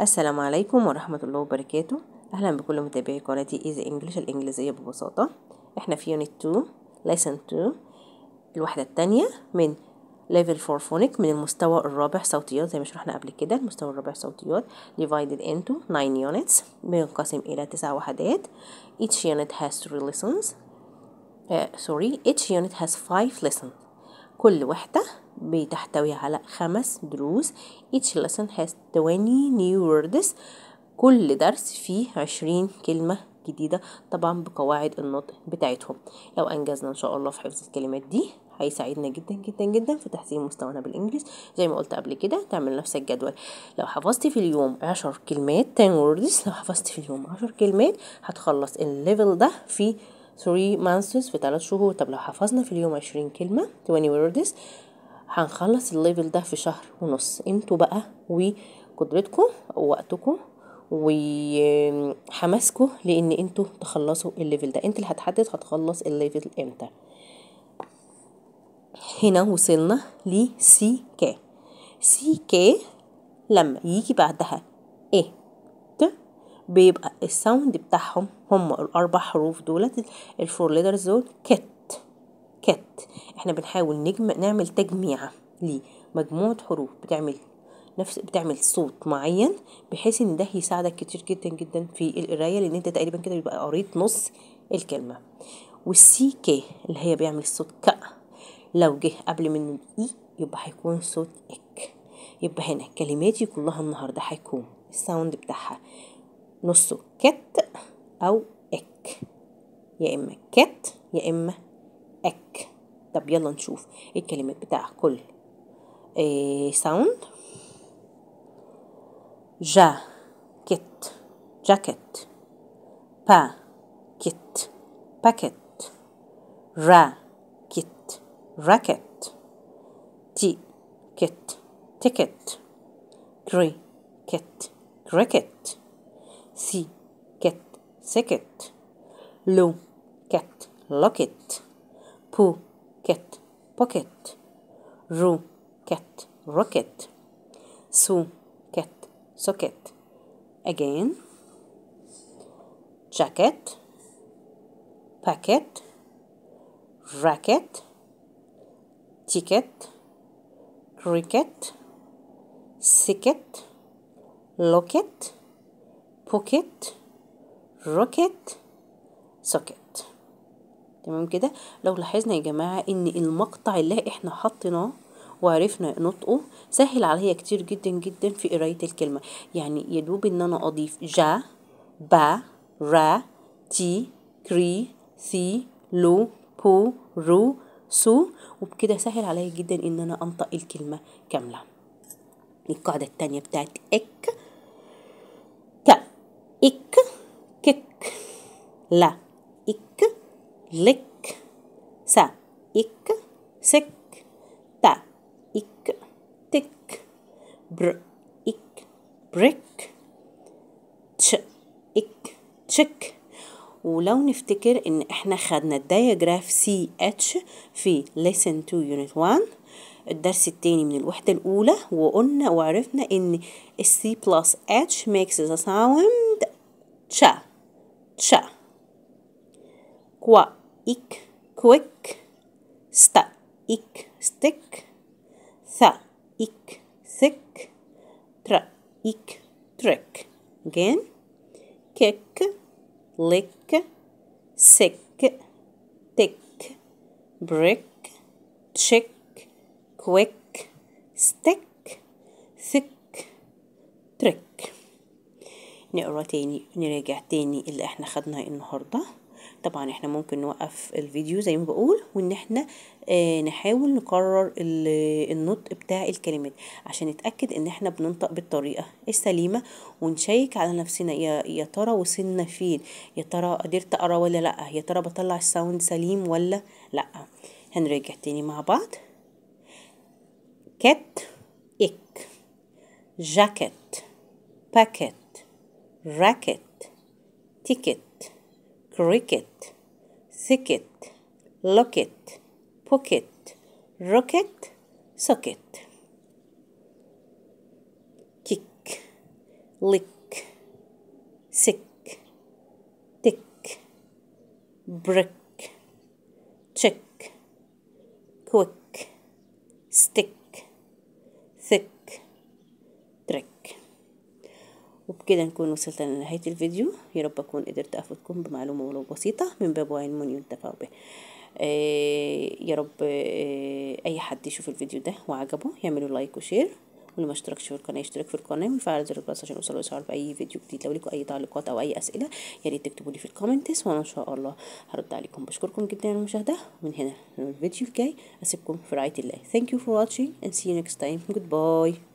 السلام عليكم ورحمة الله وبركاته أهلا بكل متابعي قناة إيزي إنجلش الإنجليزية ببساطة إحنا في يونت 2 ليسن 2 الوحدة الثانية من ليفل 4 فونيك من المستوى الرابع صوتيات زي ما شرحنا قبل كده المستوى الرابع صوتيات divided into 9 units بينقسم إلى 9 وحدات each unit has 3 lessons uh, sorry each unit has 5 lessons كل وحدة بتحتوي على خمس دروس each lesson has 20 new words كل درس فيه عشرين كلمة جديدة طبعا بقواعد النطق بتاعتهم لو أنجزنا إن شاء الله في حفظ الكلمات دي هيساعدنا جدا جدا جدا في تحسين مستوانا بالإنجليز زي ما قلت قبل كده تعمل نفس الجدول لو حفظت في اليوم عشر كلمات 10 words لو حفظت في اليوم عشر كلمات هتخلص الليفل ده في three months في تلات شهور طب لو حفظنا في اليوم عشرين كلمة 20 words هنخلص الليفل ده في شهر ونص انتوا بقى وقدرتكم ووقتكم وحماسكم لان انتوا تخلصوا الليفل ده انت اللي هتحدد هتخلص الليفل امتى هنا وصلنا سي كي سي كي لما يجي بعدها ايه بيبقى الساوند بتاعهم هم الاربع حروف دولت الفور ليترز دول كت كت احنا بنحاول نجم نعمل تجميعه لمجموعه حروف بتعمل نفس بتعمل صوت معين بحيث ان ده يساعدك كتير جدا جدا في القرايه لان انت تقريبا كده بيبقى قريت نص الكلمه والسي كي اللي هي بيعمل صوت ك لو جه قبل منه الاي e يبقى هيكون صوت اك يبقى هنا كلماتي كلها النهارده هيكون الساوند بتاعها نصه كت أو إك يا إما كت يا إما إك طب يلا نشوف الكلمات بتاع كل ساوند إيه، جا كت جاكت با كت باكت را كت راكت تي كت تيكت كري كت كريكت. C, ket, seket. Lo, ket, locket. Po, ket, pocket. Ro, ket, rocket. So, ket, socket. Again. Jacket, packet, racket, ticket, cricket, sicket, locket. بوكيت روكيت سوكيت تمام كده لو لاحظنا يا جماعة ان المقطع اللي احنا حطيناه وعرفنا نطقه سهل عليا كتير جدا جدا في قراية الكلمة يعني يدوب ان انا اضيف جا با را تي كري سي لو بو رو سو وبكده سهل عليا جدا ان انا انطق الكلمة كاملة القاعدة التانية بتاعت اك لا إك لك سا إك سك تا إك تك بر إك بريك تش إك تشك ولو نفتكر ان احنا خدنا الدياجراف سي اتش في lesson 2 unit 1 الدرس التاني من الوحدة الأولى وقلنا وعرفنا ان السي بلس اتش makes the sound تشا تشا كوا إك كويك ستا إك ستيك ثا إك ثيك ترا إك تريك again كيك ليك سك تك بريك تشيك كويك ستيك ثيك تريك نقرا تاني نراجع تاني اللي احنا خدناه النهارده طبعا احنا ممكن نوقف الفيديو زي ما بقول وان احنا آه، نحاول نكرر النطق بتاع الكلمات عشان نتاكد ان احنا بننطق بالطريقه السليمه ونشيك على نفسنا يا يا ترى وصلنا فين يا ترى قدرت اقرا ولا لا يا ترى بطلع الساوند سليم ولا لا هنرجع تاني مع بعض كات إك جاكيت باكيت راكت تيكت cricket, sicket, locket, pocket, rocket, socket. Kick, lick, sick, tick, brick, chick, quick, stick, thick, trick. وبكده نكون وصلت لنهاية الفيديو يا رب أكون قدرت أفيدكم بمعلومة ولو بسيطة من باب وعين من ينتفع به آه، يا رب آه، أي حد يشوف الفيديو ده وعجبه يعملوا لايك وشير واللي ما اشتركش في القناه يشترك في القناه ويفعل زر الجرس عشان يوصلوا يسعر باي فيديو جديد لو لكم اي تعليقات او اي اسئله يا ريت تكتبوا لي في الكومنتس وانا ان شاء الله هرد عليكم بشكركم جدا على المشاهده ومن هنا الفيديو الجاي اسيبكم في رعايه الله ثانك يو فور واتشينج اند سي يو next تايم جود باي